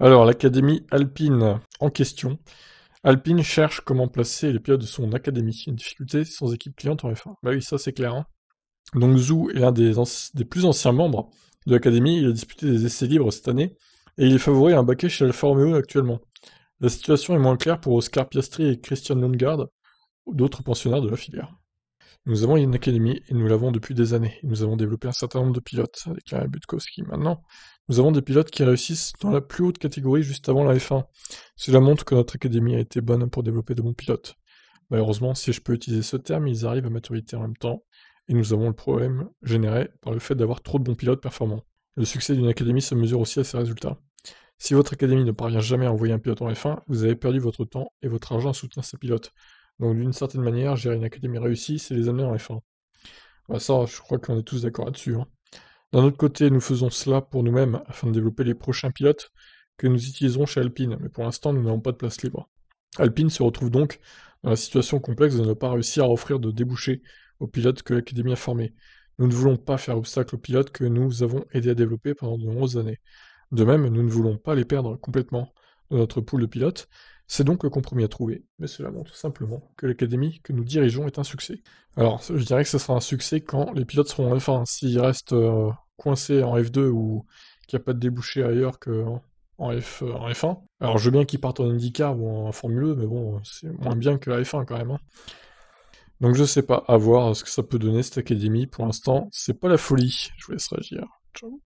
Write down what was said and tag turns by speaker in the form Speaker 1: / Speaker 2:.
Speaker 1: Alors, l'académie alpine en question. Alpine cherche comment placer les pilotes de son académie. Une difficulté sans équipe cliente en F1. Bah oui, ça c'est clair. Hein. Donc Zou est l'un des, plus anciens membres de l'académie. Il a disputé des essais libres cette année et il est favori à un baquet chez Alfa Romeo actuellement. La situation est moins claire pour Oscar Piastri et Christian Lundgaard, d'autres pensionnaires de la filière. Nous avons une académie et nous l'avons depuis des années. Nous avons développé un certain nombre de pilotes avec Harry Butkowski. Maintenant, nous avons des pilotes qui réussissent dans la plus haute catégorie juste avant la F1. Cela montre que notre académie a été bonne pour développer de bons pilotes. Malheureusement, si je peux utiliser ce terme, ils arrivent à maturité en même temps et nous avons le problème généré par le fait d'avoir trop de bons pilotes performants. Le succès d'une académie se mesure aussi à ses résultats. Si votre académie ne parvient jamais à envoyer un pilote en F1, vous avez perdu votre temps et votre argent à soutenir ces pilotes. Donc d'une certaine manière, gérer une académie réussie, c'est les amener en F1. ça, je crois qu'on est tous d'accord là-dessus. Hein. D'un autre côté, nous faisons cela pour nous-mêmes afin de développer les prochains pilotes que nous utiliserons chez Alpine, mais pour l'instant, nous n'avons pas de place libre. Alpine se retrouve donc dans la situation complexe de ne pas réussir à offrir de débouchés aux pilotes que l'Académie a formés. Nous ne voulons pas faire obstacle aux pilotes que nous avons aidés à développer pendant de nombreuses années. De même, nous ne voulons pas les perdre complètement dans notre pool de pilotes, c'est donc le compromis à trouver, mais cela montre simplement que l'académie que nous dirigeons est un succès. Alors, je dirais que ce sera un succès quand les pilotes seront en F1. S'ils restent euh, coincés en F2 ou qu'il n'y a pas de débouché ailleurs qu'en F, euh, F1, alors je veux bien qu'ils partent en IndyCar ou en Formule 2, e, mais bon, c'est moins bien que la F1 quand même. Hein. Donc je sais pas, à voir ce que ça peut donner cette académie. Pour l'instant, c'est pas la folie, je vous laisse réagir. Ciao.